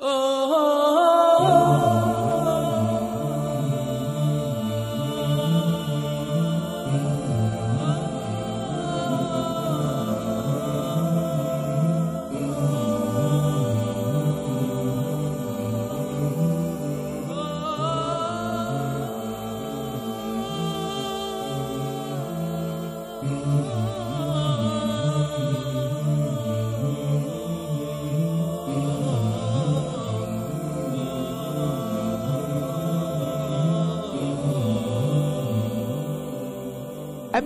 Oh.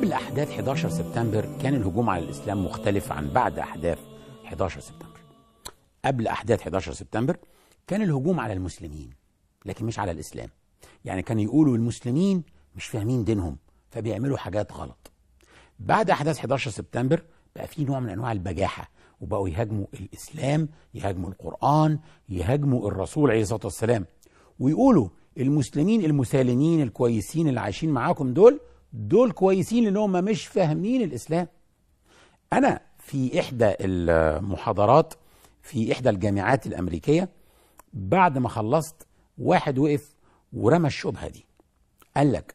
قبل أحداث 11 سبتمبر كان الهجوم على الإسلام مختلف عن بعد أحداث 11 سبتمبر قبل أحداث 11 سبتمبر كان الهجوم على المسلمين لكن مش على الإسلام يعني كانوا يقولوا المسلمين مش فاهمين دينهم فبيعملوا حاجات غلط بعد أحداث 11 سبتمبر بقى في نوع من أنواع البجاحة وبقوا يهاجموا الإسلام يهاجموا القرآن يهاجموا الرسول عليه الصلاة والسلام ويقولوا المسلمين المسالمين الكويسين اللي عايشين معاكم دول دول كويسين لانهم مش فاهمين الاسلام انا في احدى المحاضرات في احدى الجامعات الامريكيه بعد ما خلصت واحد وقف ورمى الشبهه دي قال لك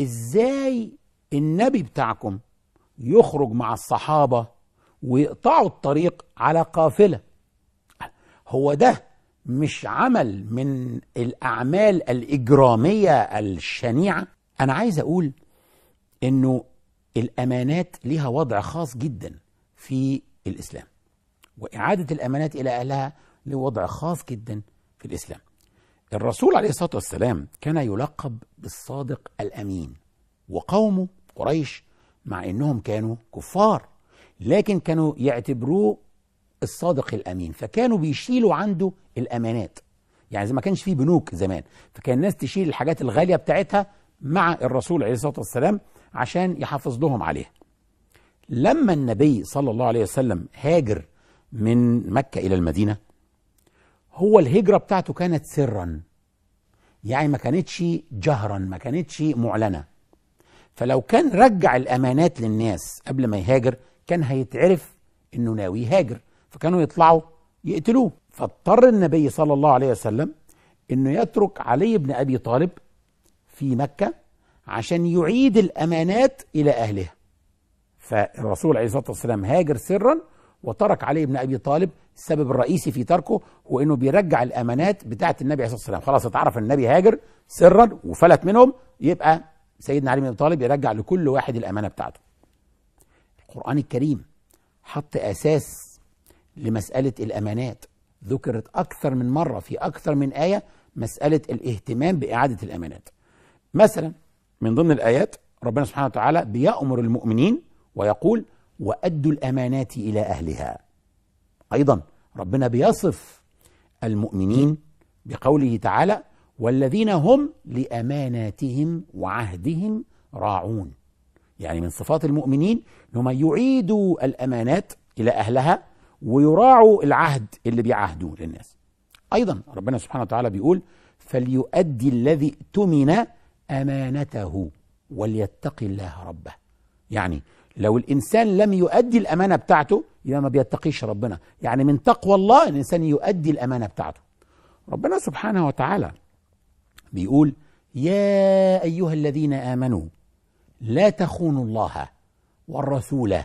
ازاي النبي بتاعكم يخرج مع الصحابه ويقطعوا الطريق على قافله هو ده مش عمل من الاعمال الاجراميه الشنيعه أنا عايز أقول إنه الأمانات ليها وضع خاص جدا في الإسلام وإعادة الأمانات إلى أهلها لوضع خاص جدا في الإسلام الرسول عليه الصلاة والسلام كان يلقب بالصادق الأمين وقومه قريش مع إنهم كانوا كفار لكن كانوا يعتبروه الصادق الأمين فكانوا بيشيلوا عنده الأمانات يعني زي ما كانش فيه بنوك زمان فكان الناس تشيل الحاجات الغالية بتاعتها مع الرسول عليه الصلاة والسلام عشان يحافظ لهم عليها لما النبي صلى الله عليه وسلم هاجر من مكة إلى المدينة هو الهجرة بتاعته كانت سرا يعني ما كانتش جهرا ما كانتش معلنة فلو كان رجع الأمانات للناس قبل ما يهاجر كان هيتعرف انه ناوي يهاجر فكانوا يطلعوا يقتلوه فاضطر النبي صلى الله عليه وسلم انه يترك علي بن ابي طالب في مكة عشان يعيد الأمانات إلى أهلها فالرسول عليه الصلاة والسلام هاجر سرا وترك علي بن أبي طالب السبب الرئيسي في تركه هو أنه بيرجع الأمانات بتاعة النبي عليه الصلاة والسلام خلاص اتعرف النبي هاجر سرا وفلت منهم يبقى سيدنا علي بن أبي طالب يرجع لكل واحد الأمانة بتاعته القرآن الكريم حط أساس لمسألة الأمانات ذكرت أكثر من مرة في أكثر من آية مسألة الاهتمام بإعادة الأمانات مثلا من ضمن الآيات ربنا سبحانه وتعالى بيأمر المؤمنين ويقول وأدوا الأمانات إلى أهلها أيضا ربنا بيصف المؤمنين بقوله تعالى والذين هم لأماناتهم وعهدهم راعون يعني من صفات المؤمنين انهم يعيدوا الامانات الى اهلها ويراعوا العهد اللي بيعهدوه للناس. ايضا ربنا سبحانه وتعالى بيقول فليؤدي الذي ائتمن امانته وليتقي الله ربه يعني لو الانسان لم يؤدي الامانه بتاعته يبقى ما بيتقيش ربنا يعني من تقوى الله الانسان يؤدي الامانه بتاعته ربنا سبحانه وتعالى بيقول يا ايها الذين امنوا لا تخونوا الله والرسول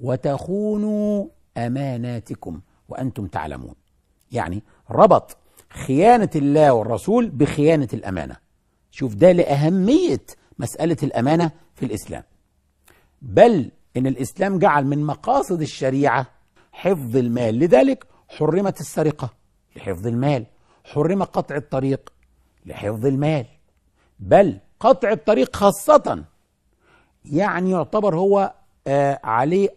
وتخونوا اماناتكم وانتم تعلمون يعني ربط خيانه الله والرسول بخيانه الامانه شوف ده لأهمية مسألة الأمانة في الإسلام بل إن الإسلام جعل من مقاصد الشريعة حفظ المال لذلك حرمت السرقة لحفظ المال حرم قطع الطريق لحفظ المال بل قطع الطريق خاصة يعني يعتبر هو آه عليه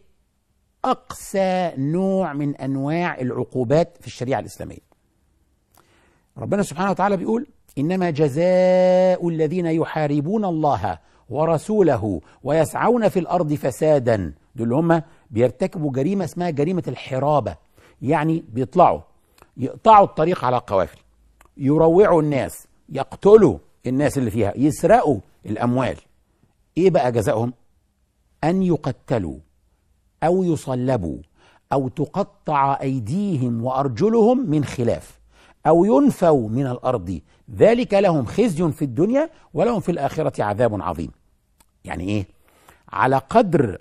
أقسى نوع من أنواع العقوبات في الشريعة الإسلامية ربنا سبحانه وتعالى بيقول إنما جزاء الذين يحاربون الله ورسوله ويسعون في الأرض فسادا دول هم بيرتكبوا جريمة اسمها جريمة الحرابة يعني بيطلعوا يقطعوا الطريق على القوافل يروعوا الناس يقتلوا الناس اللي فيها يسرقوا الأموال إيه بقى جزاؤهم أن يقتلوا أو يصلبوا أو تقطع أيديهم وأرجلهم من خلاف أو ينفوا من الأرض ذلك لهم خزي في الدنيا ولهم في الآخرة عذاب عظيم يعني إيه على قدر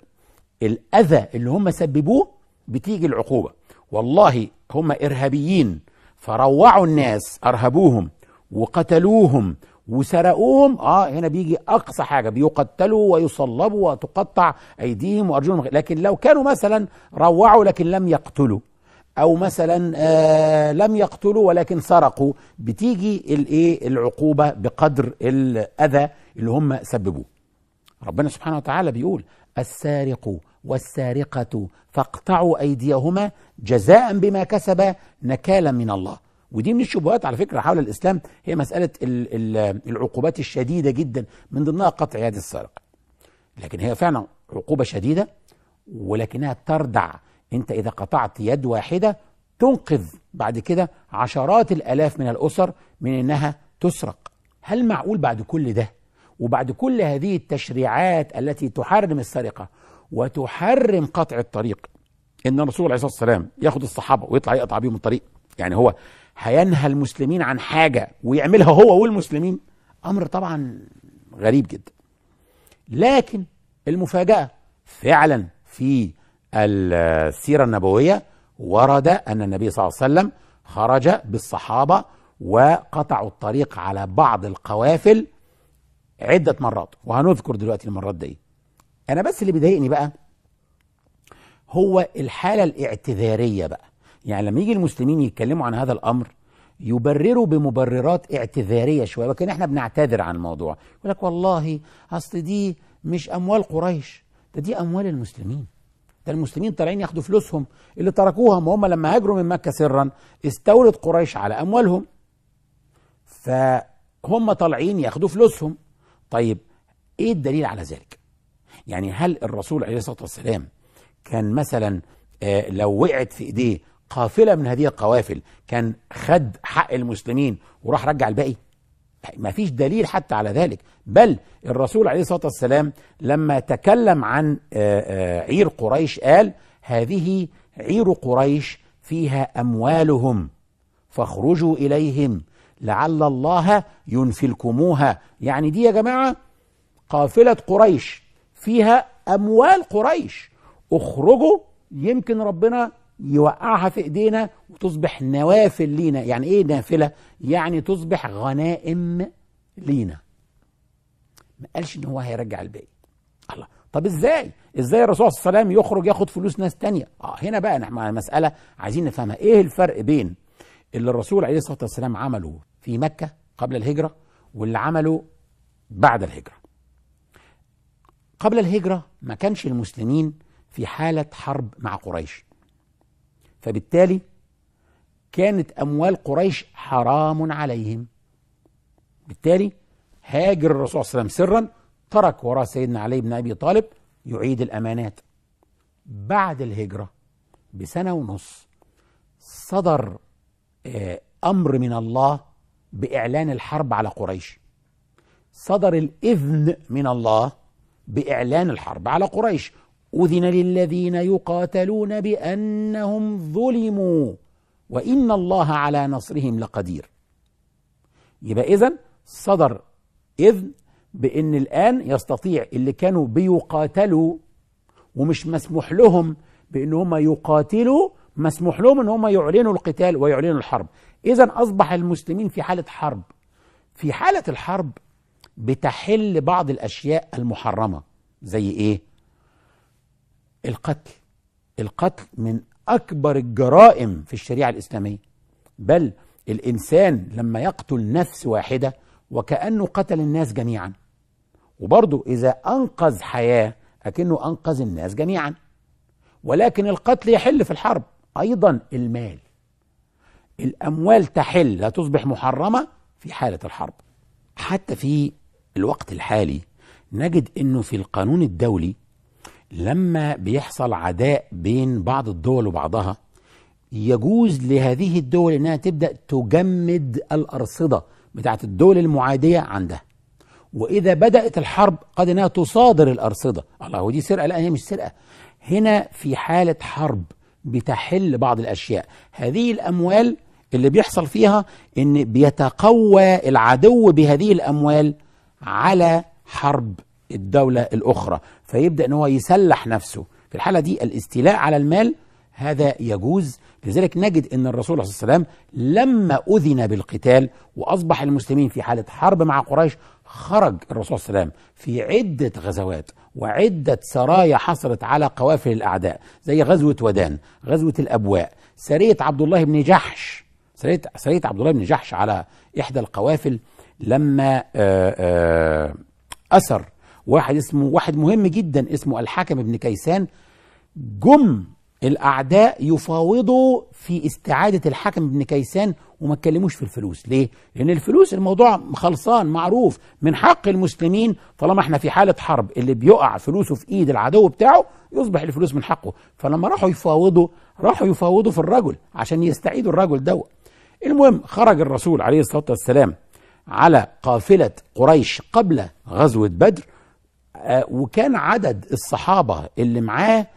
الأذى اللي هم سببوه بتيجي العقوبة والله هم إرهابيين فروعوا الناس أرهبوهم وقتلوهم وسرقوهم اه هنا بيجي اقصى حاجه بيقتلوا ويصلبوا وتقطع ايديهم وارجلهم لكن لو كانوا مثلا روعوا لكن لم يقتلوا او مثلا آه لم يقتلوا ولكن سرقوا بتيجي الايه العقوبه بقدر الاذى اللي هم سببوه ربنا سبحانه وتعالى بيقول السارق والسارقه فاقطعوا ايديهما جزاء بما كسبا نكالا من الله ودي من الشبهات على فكره حول الاسلام هي مساله العقوبات الشديده جدا من ضمنها قطع يد السارق لكن هي فعلا عقوبه شديده ولكنها تردع انت اذا قطعت يد واحده تنقذ بعد كده عشرات الالاف من الاسر من انها تسرق هل معقول بعد كل ده وبعد كل هذه التشريعات التي تحرم السرقه وتحرم قطع الطريق ان الرسول عليه الصلاه والسلام ياخد الصحابه ويطلع يقطع بيهم الطريق يعني هو هينهى المسلمين عن حاجه ويعملها هو والمسلمين امر طبعا غريب جدا لكن المفاجاه فعلا في السيرة النبوية ورد أن النبي صلى الله عليه وسلم خرج بالصحابة وقطعوا الطريق على بعض القوافل عدة مرات وهنذكر دلوقتي المرات دي أنا بس اللي بيضايقني بقى هو الحالة الاعتذارية بقى يعني لما يجي المسلمين يتكلموا عن هذا الأمر يبرروا بمبررات اعتذارية شوية ولكن احنا بنعتذر عن الموضوع يقول لك والله أصل دي مش أموال قريش ده دي أموال المسلمين ده المسلمين طالعين ياخدوا فلوسهم اللي تركوها ما هم لما هاجروا من مكة سرا استولت قريش على أموالهم فهم طالعين ياخدوا فلوسهم طيب إيه الدليل على ذلك يعني هل الرسول عليه الصلاة والسلام كان مثلا آه، لو وقعت في إيديه قافلة من هذه القوافل كان خد حق المسلمين وراح رجع الباقي ما فيش دليل حتى على ذلك بل الرسول عليه الصلاة والسلام لما تكلم عن آه، آه، عير قريش قال هذه عير قريش فيها أموالهم فاخرجوا إليهم لعل الله ينفلكموها يعني دي يا جماعة قافلة قريش فيها أموال قريش اخرجوا يمكن ربنا يوقعها في ايدينا وتصبح نوافل لينا يعني ايه نافله يعني تصبح غنائم لينا ما قالش ان هو هيرجع الباقي الله طب ازاي ازاي الرسول صلى الله عليه وسلم يخرج ياخد فلوس ناس تانية اه هنا بقى مع مسألة عايزين نفهمها ايه الفرق بين اللي الرسول عليه الصلاة والسلام عمله في مكة قبل الهجرة واللي عمله بعد الهجرة قبل الهجرة ما كانش المسلمين في حالة حرب مع قريش فبالتالي كانت أموال قريش حرام عليهم بالتالي هاجر الرسول صلى الله عليه وسلم سرا ترك وراء سيدنا علي بن أبي طالب يعيد الأمانات بعد الهجرة بسنة ونص صدر آه، أمر من الله بإعلان الحرب على قريش صدر الإذن من الله بإعلان الحرب على قريش أذن للذين يقاتلون بأنهم ظلموا وإن الله على نصرهم لقدير يبقى إذن صدر إذن بأن الآن يستطيع اللي كانوا بيقاتلوا ومش مسموح لهم بأن هم يقاتلوا مسموح لهم أن هم يعلنوا القتال ويعلنوا الحرب إذا أصبح المسلمين في حالة حرب في حالة الحرب بتحل بعض الأشياء المحرمة زي إيه؟ القتل القتل من أكبر الجرائم في الشريعة الإسلامية بل الإنسان لما يقتل نفس واحدة وكأنه قتل الناس جميعا وبرضه إذا أنقذ حياة أكنه أنقذ الناس جميعا ولكن القتل يحل في الحرب أيضا المال الأموال تحل لا تصبح محرمة في حالة الحرب حتى في الوقت الحالي نجد أنه في القانون الدولي لما بيحصل عداء بين بعض الدول وبعضها يجوز لهذه الدول انها تبدا تجمد الارصده بتاعه الدول المعاديه عندها واذا بدات الحرب قد انها تصادر الارصده الله ودي سرقه لا هي مش سرقه هنا في حاله حرب بتحل بعض الاشياء هذه الاموال اللي بيحصل فيها ان بيتقوى العدو بهذه الاموال على حرب الدولة الأخرى فيبدأ أن هو يسلح نفسه في الحالة دي الاستيلاء على المال هذا يجوز لذلك نجد أن الرسول صلى الله عليه وسلم لما أذن بالقتال وأصبح المسلمين في حالة حرب مع قريش خرج الرسول صلى الله عليه وسلم في عدة غزوات وعدة سرايا حصلت على قوافل الأعداء زي غزوة ودان غزوة الأبواء سرية عبد الله بن جحش سرية, سرية عبد الله بن جحش على إحدى القوافل لما آه، آه، أثر أسر واحد اسمه واحد مهم جدا اسمه الحكم بن كيسان جم الاعداء يفاوضوا في استعاده الحكم بن كيسان وما اتكلموش في الفلوس ليه لان الفلوس الموضوع خلصان معروف من حق المسلمين طالما احنا في حاله حرب اللي بيقع فلوسه في ايد العدو بتاعه يصبح الفلوس من حقه فلما راحوا يفاوضوا راحوا يفاوضوا في الرجل عشان يستعيدوا الرجل دوت المهم خرج الرسول عليه الصلاه والسلام على قافله قريش قبل غزوه بدر آه، وكان عدد الصحابة اللي معاه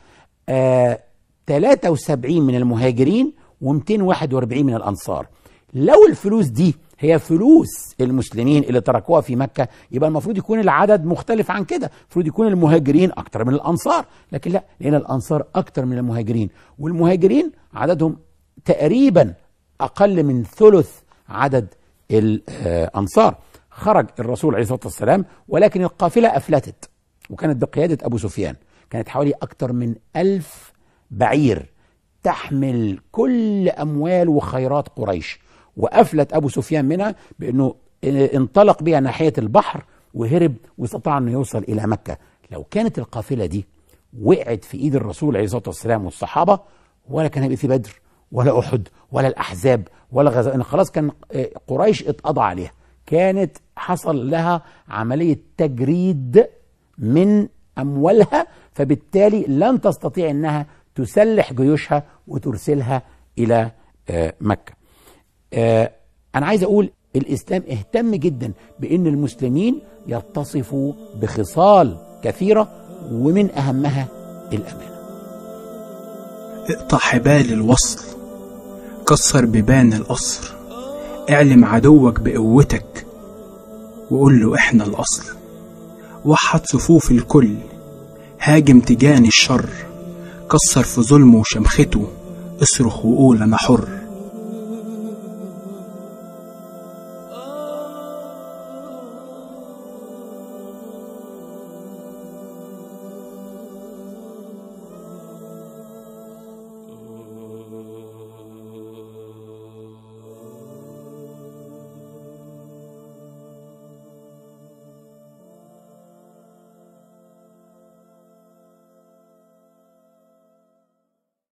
73 آه، من المهاجرين و241 من الأنصار لو الفلوس دي هي فلوس المسلمين اللي تركوها في مكة يبقى المفروض يكون العدد مختلف عن كده المفروض يكون المهاجرين أكتر من الأنصار لكن لا لأن الأنصار أكتر من المهاجرين والمهاجرين عددهم تقريبا أقل من ثلث عدد الأنصار خرج الرسول عليه الصلاة والسلام ولكن القافلة أفلتت وكانت بقيادة أبو سفيان كانت حوالي أكثر من ألف بعير تحمل كل أموال وخيرات قريش وأفلت أبو سفيان منها بأنه انطلق بها ناحية البحر وهرب واستطاع أنه يوصل إلى مكة لو كانت القافلة دي وقعت في إيد الرسول عليه الصلاة والسلام والصحابة ولا كان هيبقى في بدر ولا أحد ولا الأحزاب ولا غزة خلاص كان آه، قريش اتقضى عليها كانت حصل لها عملية تجريد من أموالها فبالتالي لن تستطيع أنها تسلح جيوشها وترسلها إلى آه، مكة آه، أنا عايز أقول الإسلام اهتم جدا بأن المسلمين يتصفوا بخصال كثيرة ومن أهمها الأمانة اقطع حبال الوصل كسر بيبان القصر اعلم عدوك بقوتك وقول له احنا الأصل وحد صفوف الكل هاجم تجاني الشر كسر في ظلمه وشمخته اصرخ وقول انا حر